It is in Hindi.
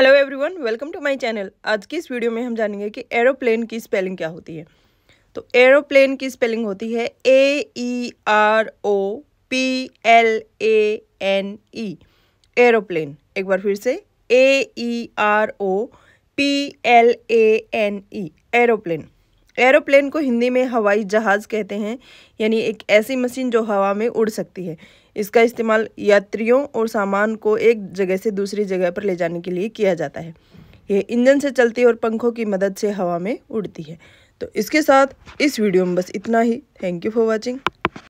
hello everyone welcome to my channel आज की इस वीडियो में हम जानेंगे कि एरोप्लेन की स्पेलिंग क्या होती है तो एरोप्लेन की स्पेलिंग होती है A E R O P L A N E aeroplane एक बार फिर से A E R O P L A N E aeroplane aeroplane को हिंदी में हवाई जहाज़ कहते हैं यानी एक ऐसी मशीन जो हवा में उड़ सकती है इसका इस्तेमाल यात्रियों और सामान को एक जगह से दूसरी जगह पर ले जाने के लिए किया जाता है ये इंजन से चलती और पंखों की मदद से हवा में उड़ती है तो इसके साथ इस वीडियो में बस इतना ही थैंक यू फॉर वॉचिंग